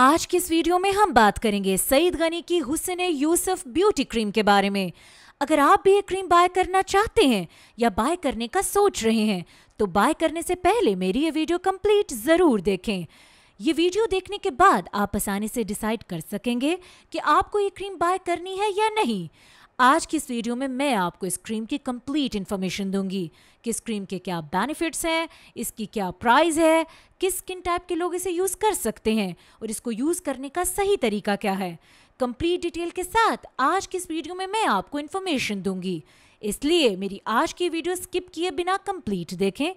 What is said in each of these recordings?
आज की इस वीडियो में हम बात करेंगे सईद गनी की हुसन यूसुफ ब्यूटी क्रीम के बारे में अगर आप भी ये क्रीम बाय करना चाहते हैं या बाय करने का सोच रहे हैं तो बाय करने से पहले मेरी ये वीडियो कंप्लीट ज़रूर देखें ये वीडियो देखने के बाद आप आसानी से डिसाइड कर सकेंगे कि आपको ये क्रीम बाय करनी है या नहीं आज की इस वीडियो में मैं आपको इस क्रीम की कंप्लीट इन्फॉर्मेशन दूंगी कि इस क्रीम के क्या बेनिफिट्स हैं इसकी क्या प्राइस है किस स्किन टाइप के लोग इसे यूज़ कर सकते हैं और इसको यूज़ करने का सही तरीका क्या है कंप्लीट डिटेल के साथ आज की इस वीडियो में मैं आपको इन्फॉर्मेशन दूंगी इसलिए मेरी आज की वीडियो स्किप किए बिना कंप्लीट देखें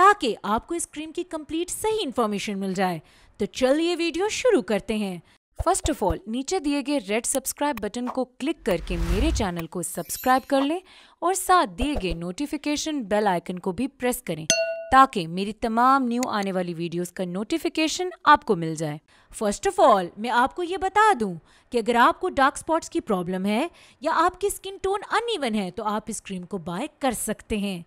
ताकि आपको इस क्रीम की कंप्लीट सही इन्फॉर्मेशन मिल जाए तो चलिए वीडियो शुरू करते हैं फर्स्ट ऑफ ऑल नीचे दिए गए रेड सब्सक्राइब बटन को क्लिक करके मेरे चैनल को सब्सक्राइब कर लें और साथ दिए गए नोटिफिकेशन बेल आइकन को भी प्रेस करें ताकि मेरी तमाम न्यू आने वाली वीडियोस का नोटिफिकेशन आपको मिल जाए फर्स्ट ऑफ ऑल मैं आपको ये बता दूं कि अगर आपको डार्क स्पॉट्स की प्रॉब्लम है या आपकी स्किन टोन अनइवन है तो आप इस क्रीम को बाय कर सकते हैं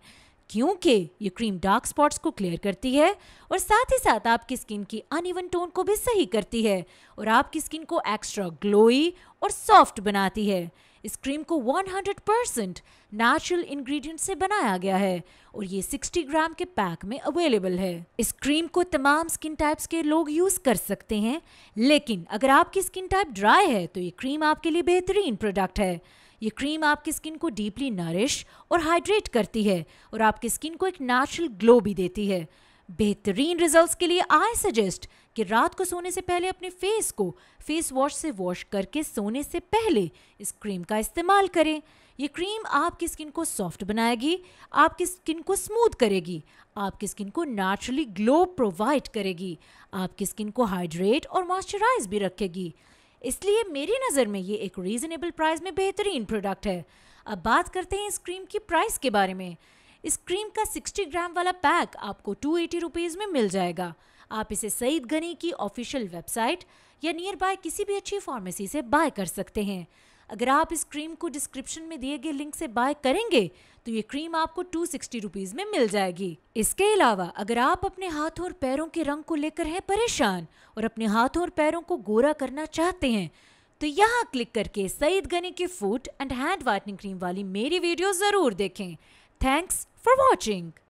क्योंकि ये क्रीम डार्क स्पॉट्स को क्लियर करती है और साथ ही साथ आपकी स्किन की अनइवन टोन को भी सही करती है और आपकी स्किन को एक्स्ट्रा ग्लोई और सॉफ्ट बनाती है इस क्रीम को 100% परसेंट नेचुरल इन्ग्रीडियंट से बनाया गया है और ये 60 ग्राम के पैक में अवेलेबल है इस क्रीम को तमाम स्किन टाइप्स के लोग यूज़ कर सकते हैं लेकिन अगर आपकी स्किन टाइप ड्राई है तो ये क्रीम आपके लिए बेहतरीन प्रोडक्ट है ये क्रीम आपकी स्किन को डीपली नरिश और हाइड्रेट करती है और आपकी स्किन को एक नेचुरल ग्लो भी देती है बेहतरीन रिजल्ट्स के लिए आई सजेस्ट कि रात को सोने से पहले अपने फेस को फेस वॉश से वॉश करके सोने से पहले इस क्रीम का इस्तेमाल करें ये क्रीम आपकी स्किन को सॉफ्ट बनाएगी आपकी स्किन को स्मूथ करेगी आपकी स्किन को नेचुरली ग्लो प्रोवाइड करेगी आपकी स्किन को हाइड्रेट और मॉइस्चराइज भी रखेगी इसलिए मेरी नज़र में ये एक रीज़नेबल प्राइस में बेहतरीन प्रोडक्ट है अब बात करते हैं इस क्रीम की प्राइस के बारे में इस क्रीम का 60 ग्राम वाला पैक आपको टू एटी रुपीज़ में मिल जाएगा आप इसे सईद गनी की ऑफिशियल वेबसाइट या नियर बाय किसी भी अच्छी फार्मेसी से बाय कर सकते हैं अगर आप इस क्रीम को डिस्क्रिप्शन में दिए गए लिंक से बाय करेंगे तो ये क्रीम आपको टू सिक्सटी रुपीज़ में मिल जाएगी इसके अलावा अगर आप अपने हाथों और पैरों के रंग को लेकर हैं परेशान और अपने हाथों और पैरों को गोरा करना चाहते हैं तो यहाँ क्लिक करके सईद गनी की foot and hand whitening cream वाली मेरी वीडियो ज़रूर देखें थैंक्स फॉर वॉचिंग